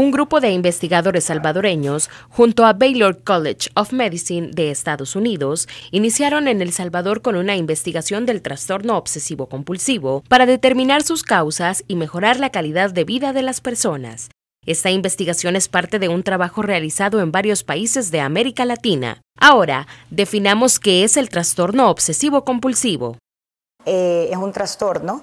un grupo de investigadores salvadoreños, junto a Baylor College of Medicine de Estados Unidos, iniciaron en El Salvador con una investigación del trastorno obsesivo-compulsivo para determinar sus causas y mejorar la calidad de vida de las personas. Esta investigación es parte de un trabajo realizado en varios países de América Latina. Ahora, definamos qué es el trastorno obsesivo-compulsivo. Eh, es un trastorno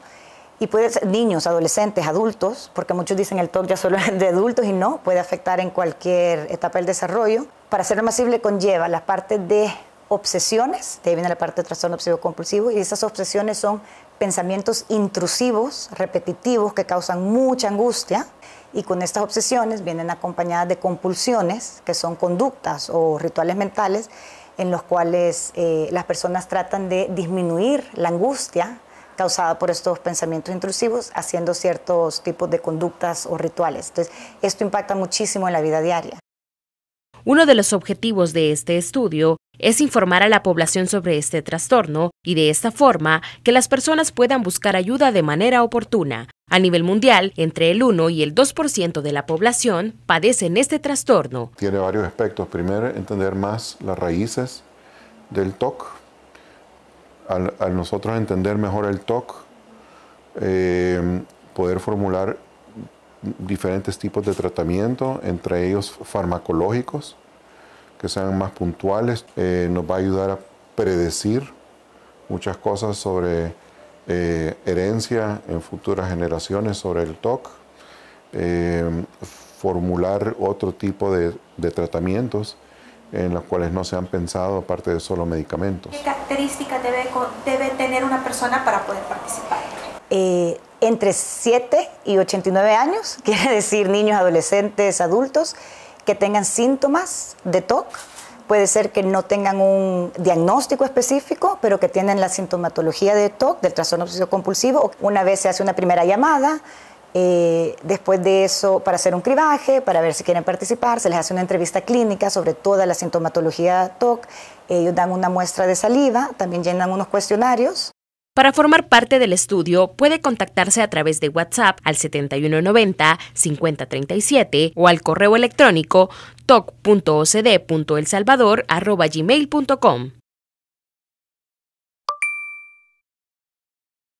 y puede ser niños, adolescentes, adultos, porque muchos dicen el TOC ya solo es de adultos y no, puede afectar en cualquier etapa del desarrollo. Para ser masible conlleva la parte de obsesiones, de ahí viene la parte de trastorno obsesivo compulsivo, y esas obsesiones son pensamientos intrusivos, repetitivos, que causan mucha angustia, y con estas obsesiones vienen acompañadas de compulsiones, que son conductas o rituales mentales en los cuales eh, las personas tratan de disminuir la angustia causada por estos pensamientos intrusivos haciendo ciertos tipos de conductas o rituales. Entonces, esto impacta muchísimo en la vida diaria. Uno de los objetivos de este estudio es informar a la población sobre este trastorno y de esta forma que las personas puedan buscar ayuda de manera oportuna. A nivel mundial, entre el 1 y el 2% de la población padecen este trastorno. Tiene varios aspectos. Primero, entender más las raíces del TOC, al, nosotros entender mejor el TOC, eh, poder formular diferentes tipos de tratamiento, entre ellos farmacológicos, que sean más puntuales, eh, nos va a ayudar a predecir muchas cosas sobre eh, herencia en futuras generaciones, sobre el TOC, formular otro tipo de tratamientos en las cuales no se han pensado aparte de solo medicamentos. ¿Qué características debe, debe tener una persona para poder participar? Eh, entre 7 y 89 años, quiere decir niños, adolescentes, adultos, que tengan síntomas de TOC. Puede ser que no tengan un diagnóstico específico, pero que tienen la sintomatología de TOC, del trastorno obsesivo compulsivo. Una vez se hace una primera llamada, eh, después de eso, para hacer un cribaje, para ver si quieren participar, se les hace una entrevista clínica sobre toda la sintomatología TOC. Ellos dan una muestra de saliva, también llenan unos cuestionarios. Para formar parte del estudio, puede contactarse a través de WhatsApp al 7190-5037 o al correo electrónico toc.ocd.elsalvador.gmail.com.